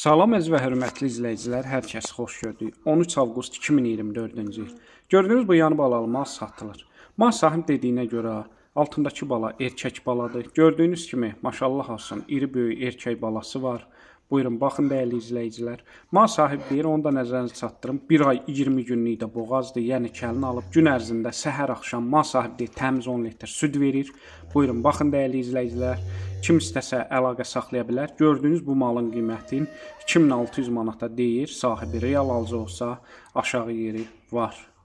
Salam əziz və hörmətli izləyicilər, hər kəsi xoş gördük. 13 avqust 2024-cü il. Gördüyünüz bu yanıb alalmaz satılır. Mal sahib dediyinə görə Altındakı bala erkək baladır. Gördüyünüz kimi, maşallah olsun, iri böyük erkək balası var. Buyurun, baxın dəyərli izləyicilər. Mal sahib deyir, onu da nəzərinizə çatdırım. 1 ay 20 günlük də boğazdır, yəni kəlini alıb gün ərzində səhər axşam mal sahib deyir, təmiz 10 litr süd verir. Buyurun, baxın dəyərli izləyicilər. Kim istəsə əlaqə saxlaya bilər. Gördüyünüz bu malın qiymətin 2600 manata deyir, sahibi real alıcı olsa aşağı yeri var.